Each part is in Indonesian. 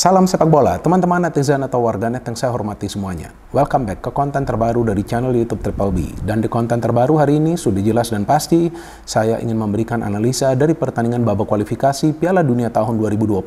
Salam sepak bola, teman-teman netizen atau warganet yang saya hormati semuanya. Welcome back ke konten terbaru dari channel YouTube Triple B. Dan di konten terbaru hari ini sudah jelas dan pasti saya ingin memberikan analisa dari pertandingan babak kualifikasi Piala Dunia tahun 2026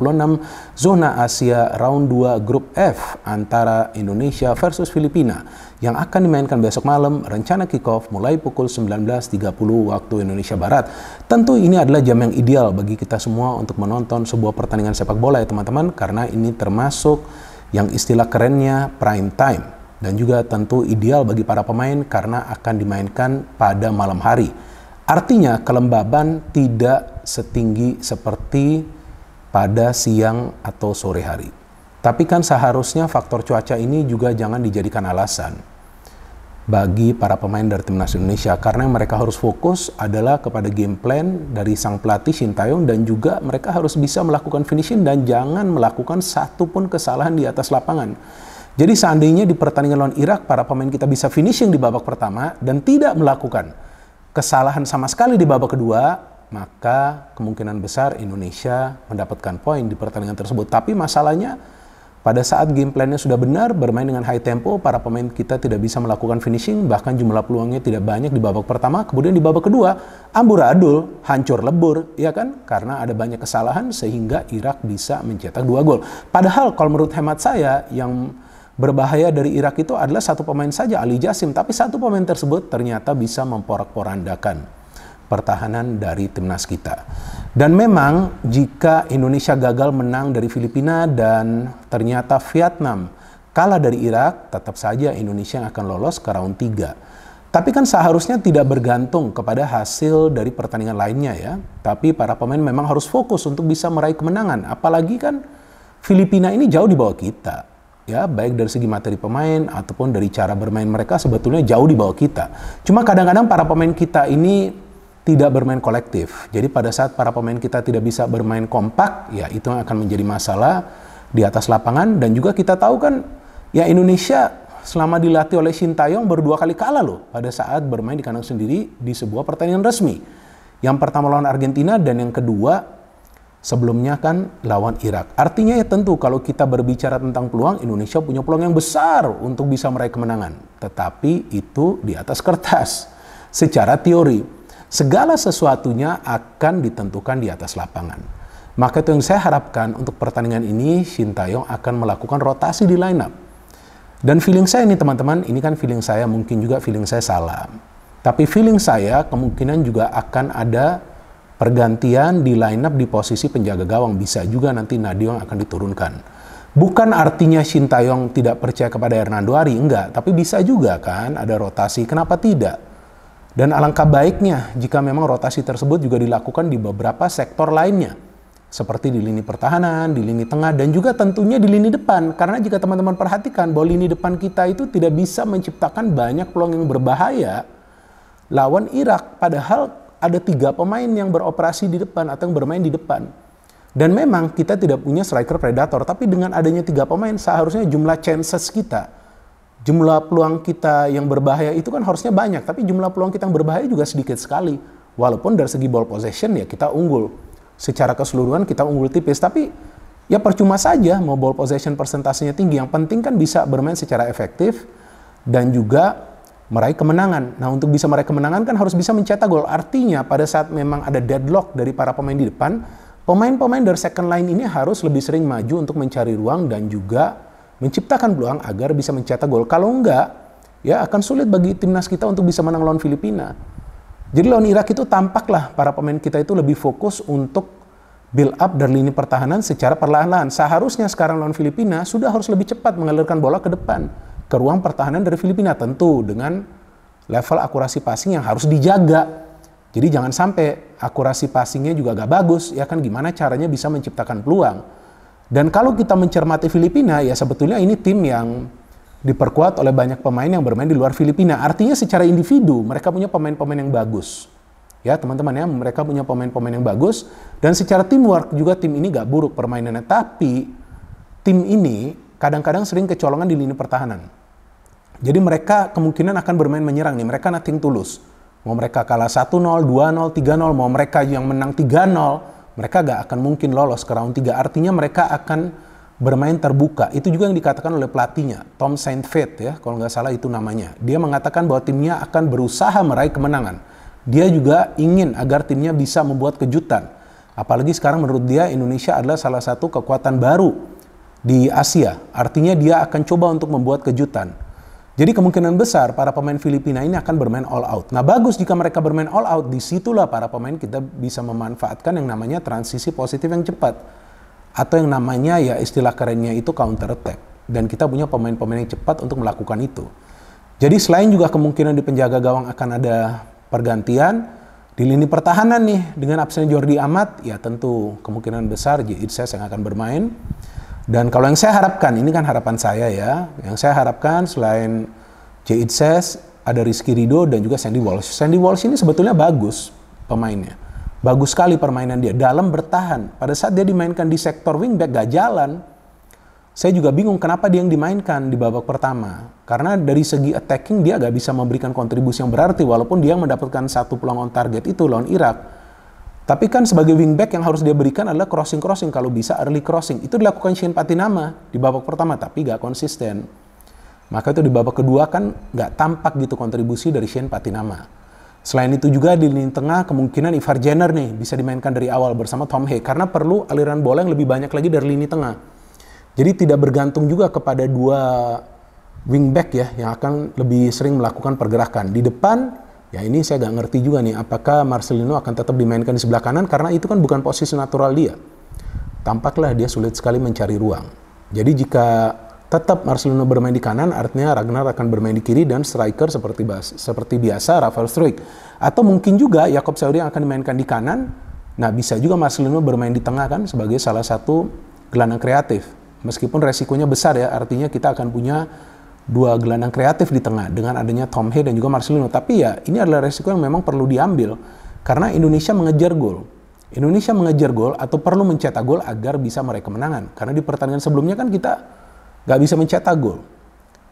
zona Asia round 2 grup F antara Indonesia versus Filipina yang akan dimainkan besok malam rencana kick-off mulai pukul 19.30 waktu Indonesia Barat. Tentu ini adalah jam yang ideal bagi kita semua untuk menonton sebuah pertandingan sepak bola ya teman-teman karena ini ini termasuk yang istilah kerennya prime time dan juga tentu ideal bagi para pemain karena akan dimainkan pada malam hari. Artinya kelembaban tidak setinggi seperti pada siang atau sore hari. Tapi kan seharusnya faktor cuaca ini juga jangan dijadikan alasan bagi para pemain dari timnas Indonesia karena mereka harus fokus adalah kepada game plan dari sang pelatih Shin Taeyong dan juga mereka harus bisa melakukan finishing dan jangan melakukan satu pun kesalahan di atas lapangan. Jadi seandainya di pertandingan lawan Irak para pemain kita bisa finishing di babak pertama dan tidak melakukan kesalahan sama sekali di babak kedua, maka kemungkinan besar Indonesia mendapatkan poin di pertandingan tersebut. Tapi masalahnya pada saat game plannya sudah benar, bermain dengan high tempo, para pemain kita tidak bisa melakukan finishing, bahkan jumlah peluangnya tidak banyak di babak pertama. Kemudian di babak kedua, amburadul, hancur lebur, ya kan? Karena ada banyak kesalahan sehingga Irak bisa mencetak dua gol. Padahal kalau menurut hemat saya, yang berbahaya dari Irak itu adalah satu pemain saja, Ali Jasim. Tapi satu pemain tersebut ternyata bisa memporak-porandakan pertahanan dari timnas kita. Dan memang jika Indonesia gagal menang dari Filipina dan ternyata Vietnam kalah dari Irak, tetap saja Indonesia yang akan lolos ke round 3. Tapi kan seharusnya tidak bergantung kepada hasil dari pertandingan lainnya ya. Tapi para pemain memang harus fokus untuk bisa meraih kemenangan. Apalagi kan Filipina ini jauh di bawah kita ya baik dari segi materi pemain ataupun dari cara bermain mereka sebetulnya jauh di bawah kita. Cuma kadang-kadang para pemain kita ini tidak bermain kolektif. Jadi pada saat para pemain kita tidak bisa bermain kompak, ya itu yang akan menjadi masalah di atas lapangan. Dan juga kita tahu kan, ya Indonesia selama dilatih oleh Shin baru berdua kali kalah loh pada saat bermain di kandang sendiri di sebuah pertandingan resmi. Yang pertama lawan Argentina dan yang kedua sebelumnya kan lawan Irak. Artinya ya tentu kalau kita berbicara tentang peluang, Indonesia punya peluang yang besar untuk bisa meraih kemenangan. Tetapi itu di atas kertas secara teori. Segala sesuatunya akan ditentukan di atas lapangan. Maka itu yang saya harapkan untuk pertandingan ini Shin Taeyong akan melakukan rotasi di lineup. Dan feeling saya ini teman-teman, ini kan feeling saya mungkin juga feeling saya salah. Tapi feeling saya kemungkinan juga akan ada pergantian di lineup di posisi penjaga gawang bisa juga nanti Nadiong akan diturunkan. Bukan artinya Shin Taeyong tidak percaya kepada Hernando Ari, enggak. Tapi bisa juga kan ada rotasi, kenapa tidak? Dan alangkah baiknya jika memang rotasi tersebut juga dilakukan di beberapa sektor lainnya, seperti di lini pertahanan, di lini tengah, dan juga tentunya di lini depan. Karena jika teman-teman perhatikan bahwa lini depan kita itu tidak bisa menciptakan banyak peluang yang berbahaya lawan Irak, padahal ada tiga pemain yang beroperasi di depan atau yang bermain di depan. Dan memang kita tidak punya striker predator, tapi dengan adanya tiga pemain seharusnya jumlah chances kita jumlah peluang kita yang berbahaya itu kan harusnya banyak, tapi jumlah peluang kita yang berbahaya juga sedikit sekali. Walaupun dari segi ball possession ya kita unggul. Secara keseluruhan kita unggul tipis, tapi ya percuma saja mau ball possession persentasenya tinggi. Yang penting kan bisa bermain secara efektif dan juga meraih kemenangan. Nah untuk bisa meraih kemenangan kan harus bisa mencetak gol. Artinya pada saat memang ada deadlock dari para pemain di depan, pemain-pemain dari second line ini harus lebih sering maju untuk mencari ruang dan juga menciptakan peluang agar bisa mencetak gol. Kalau enggak, ya akan sulit bagi timnas kita untuk bisa menang lawan Filipina. Jadi lawan Irak itu tampaklah para pemain kita itu lebih fokus untuk build up dari lini pertahanan secara perlahan-lahan. Seharusnya sekarang lawan Filipina sudah harus lebih cepat mengalirkan bola ke depan ke ruang pertahanan dari Filipina tentu dengan level akurasi passing yang harus dijaga. Jadi jangan sampai akurasi passingnya juga gak bagus, ya kan gimana caranya bisa menciptakan peluang. Dan kalau kita mencermati Filipina, ya sebetulnya ini tim yang diperkuat oleh banyak pemain yang bermain di luar Filipina. Artinya secara individu mereka punya pemain-pemain yang bagus. Ya teman-teman ya, mereka punya pemain-pemain yang bagus. Dan secara teamwork juga tim ini gak buruk permainannya. Tapi tim ini kadang-kadang sering kecolongan di lini pertahanan. Jadi mereka kemungkinan akan bermain menyerang nih. Mereka nothing tulus. Mau mereka kalah 1-0, 2-0, 3-0, mau mereka yang menang 3-0, mereka gak akan mungkin lolos ke round 3. Artinya mereka akan bermain terbuka. Itu juga yang dikatakan oleh pelatihnya, Tom Saint ya, kalau nggak salah itu namanya. Dia mengatakan bahwa timnya akan berusaha meraih kemenangan. Dia juga ingin agar timnya bisa membuat kejutan. Apalagi sekarang menurut dia Indonesia adalah salah satu kekuatan baru di Asia. Artinya dia akan coba untuk membuat kejutan. Jadi kemungkinan besar para pemain Filipina ini akan bermain all out. Nah bagus jika mereka bermain all out, disitulah para pemain kita bisa memanfaatkan yang namanya transisi positif yang cepat. Atau yang namanya ya istilah kerennya itu counter attack. Dan kita punya pemain-pemain yang cepat untuk melakukan itu. Jadi selain juga kemungkinan di penjaga gawang akan ada pergantian, di lini pertahanan nih dengan absen Jordi Amat, ya tentu kemungkinan besar Jirses yang akan bermain. Dan kalau yang saya harapkan, ini kan harapan saya ya, yang saya harapkan selain J. Itses, ada Rizky Rido dan juga Sandy Walsh. Sandy Walsh ini sebetulnya bagus pemainnya. Bagus sekali permainan dia, dalam bertahan. Pada saat dia dimainkan di sektor wingback gak jalan, saya juga bingung kenapa dia yang dimainkan di babak pertama. Karena dari segi attacking dia gak bisa memberikan kontribusi yang berarti walaupun dia mendapatkan satu peluang on target itu lawan Irak. Tapi kan sebagai wingback yang harus dia berikan adalah crossing-crossing. Kalau bisa early crossing. Itu dilakukan Shin Patinama di babak pertama, tapi gak konsisten. Maka itu di babak kedua kan gak tampak gitu kontribusi dari Shin Patinama. Selain itu juga di lini tengah kemungkinan Ivar Jenner nih bisa dimainkan dari awal bersama Tom Hay karena perlu aliran bola yang lebih banyak lagi dari lini tengah. Jadi tidak bergantung juga kepada dua wingback ya yang akan lebih sering melakukan pergerakan. Di depan Ya ini saya nggak ngerti juga nih, apakah Marcelino akan tetap dimainkan di sebelah kanan karena itu kan bukan posisi natural dia. Tampaklah dia sulit sekali mencari ruang. Jadi jika tetap Marcelino bermain di kanan, artinya Ragnar akan bermain di kiri dan striker seperti bahas, seperti biasa Rafael Struik. Atau mungkin juga Jakob Saudi yang akan dimainkan di kanan. Nah bisa juga Marcelino bermain di tengah kan sebagai salah satu gelandang kreatif. Meskipun resikonya besar ya, artinya kita akan punya dua gelandang kreatif di tengah dengan adanya Tom Hay dan juga Marcelino. Tapi ya ini adalah resiko yang memang perlu diambil karena Indonesia mengejar gol. Indonesia mengejar gol atau perlu mencetak gol agar bisa meraih kemenangan. Karena di pertandingan sebelumnya kan kita nggak bisa mencetak gol.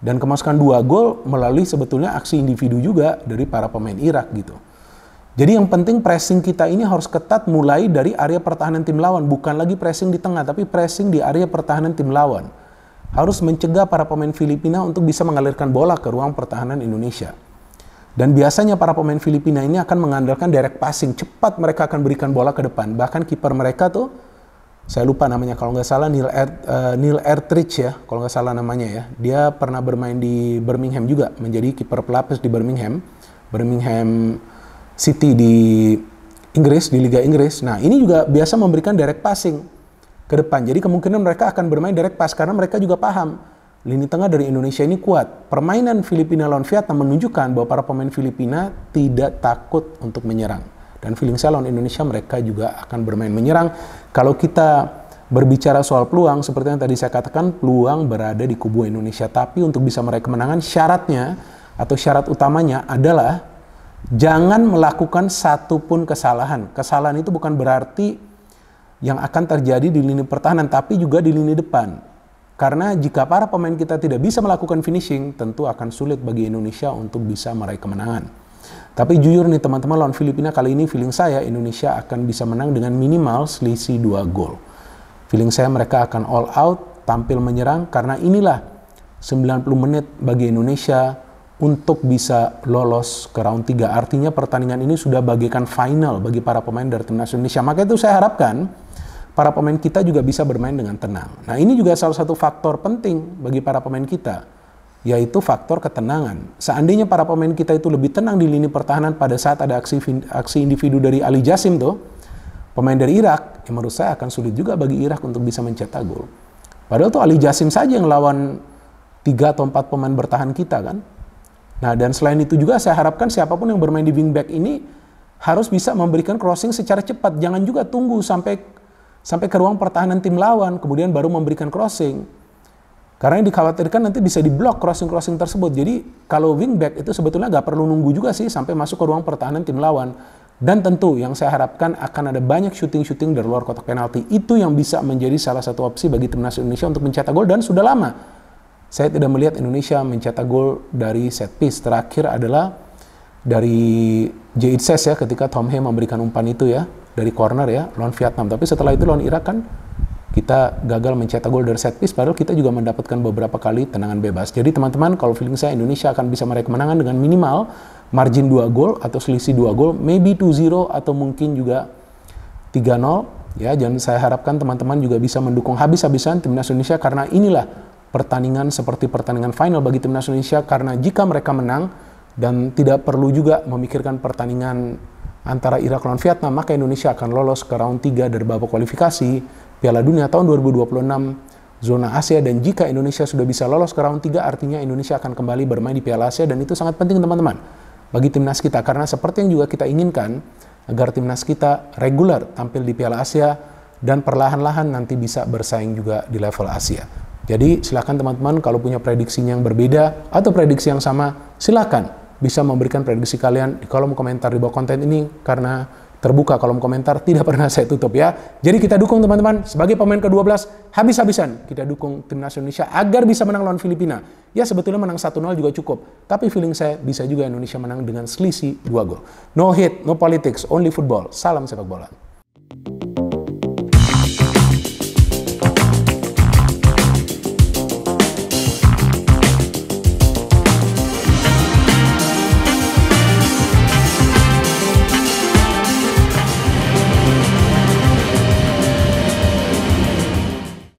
Dan kemasukan dua gol melalui sebetulnya aksi individu juga dari para pemain Irak gitu. Jadi yang penting pressing kita ini harus ketat mulai dari area pertahanan tim lawan. Bukan lagi pressing di tengah, tapi pressing di area pertahanan tim lawan harus mencegah para pemain Filipina untuk bisa mengalirkan bola ke ruang pertahanan Indonesia. Dan biasanya para pemain Filipina ini akan mengandalkan direct passing. Cepat mereka akan berikan bola ke depan. Bahkan kiper mereka tuh, saya lupa namanya kalau nggak salah Neil, er, uh, Neil Ertrich ya, kalau nggak salah namanya ya. Dia pernah bermain di Birmingham juga, menjadi kiper pelapis di Birmingham. Birmingham City di Inggris, di Liga Inggris. Nah ini juga biasa memberikan direct passing ke depan. Jadi kemungkinan mereka akan bermain direct pass karena mereka juga paham lini tengah dari Indonesia ini kuat. Permainan Filipina lawan Vietnam menunjukkan bahwa para pemain Filipina tidak takut untuk menyerang. Dan feeling saya lawan Indonesia mereka juga akan bermain menyerang. Kalau kita berbicara soal peluang, seperti yang tadi saya katakan, peluang berada di kubu Indonesia. Tapi untuk bisa meraih kemenangan, syaratnya atau syarat utamanya adalah jangan melakukan satupun kesalahan. Kesalahan itu bukan berarti yang akan terjadi di lini pertahanan, tapi juga di lini depan. Karena jika para pemain kita tidak bisa melakukan finishing, tentu akan sulit bagi Indonesia untuk bisa meraih kemenangan. Tapi jujur nih teman-teman lawan Filipina kali ini feeling saya Indonesia akan bisa menang dengan minimal selisih 2 gol. Feeling saya mereka akan all out, tampil menyerang karena inilah 90 menit bagi Indonesia untuk bisa lolos ke round 3. Artinya pertandingan ini sudah bagaikan final bagi para pemain dari timnas Indonesia. Maka itu saya harapkan para pemain kita juga bisa bermain dengan tenang. Nah, ini juga salah satu faktor penting bagi para pemain kita, yaitu faktor ketenangan. Seandainya para pemain kita itu lebih tenang di lini pertahanan pada saat ada aksi aksi individu dari Ali Jasim tuh, pemain dari Irak, yang menurut saya akan sulit juga bagi Irak untuk bisa mencetak gol. Padahal tuh Ali Jasim saja yang lawan tiga atau empat pemain bertahan kita kan Nah, dan selain itu juga saya harapkan siapapun yang bermain di wingback ini harus bisa memberikan crossing secara cepat. Jangan juga tunggu sampai sampai ke ruang pertahanan tim lawan kemudian baru memberikan crossing. Karena yang dikhawatirkan nanti bisa diblok crossing-crossing tersebut. Jadi kalau wingback itu sebetulnya nggak perlu nunggu juga sih sampai masuk ke ruang pertahanan tim lawan. Dan tentu yang saya harapkan akan ada banyak shooting-shooting dari luar kotak penalti. Itu yang bisa menjadi salah satu opsi bagi timnas Indonesia untuk mencetak gol dan sudah lama saya tidak melihat Indonesia mencetak gol dari set piece. Terakhir adalah dari J. ya ketika Tom Hay memberikan umpan itu ya dari corner ya lawan Vietnam. Tapi setelah itu lawan Irak kan kita gagal mencetak gol dari set piece padahal kita juga mendapatkan beberapa kali tendangan bebas. Jadi teman-teman kalau feeling saya Indonesia akan bisa meraih kemenangan dengan minimal margin 2 gol atau selisih 2 gol, maybe 2-0 atau mungkin juga 3-0 ya. Jangan saya harapkan teman-teman juga bisa mendukung habis-habisan timnas Indonesia karena inilah pertandingan seperti pertandingan final bagi timnas Indonesia karena jika mereka menang dan tidak perlu juga memikirkan pertandingan antara Irak lawan Vietnam, maka Indonesia akan lolos ke round 3 dari babak kualifikasi Piala Dunia tahun 2026 zona Asia dan jika Indonesia sudah bisa lolos ke round 3 artinya Indonesia akan kembali bermain di Piala Asia dan itu sangat penting teman-teman bagi timnas kita karena seperti yang juga kita inginkan agar timnas kita reguler tampil di Piala Asia dan perlahan-lahan nanti bisa bersaing juga di level Asia. Jadi silahkan teman-teman kalau punya prediksi yang berbeda atau prediksi yang sama, silahkan bisa memberikan prediksi kalian di kolom komentar di bawah konten ini karena terbuka kolom komentar tidak pernah saya tutup ya. Jadi kita dukung teman-teman sebagai pemain ke-12 habis-habisan kita dukung timnas Indonesia agar bisa menang lawan Filipina. Ya sebetulnya menang 1-0 juga cukup, tapi feeling saya bisa juga Indonesia menang dengan selisih 2 gol. No hit, no politics, only football. Salam sepak bola.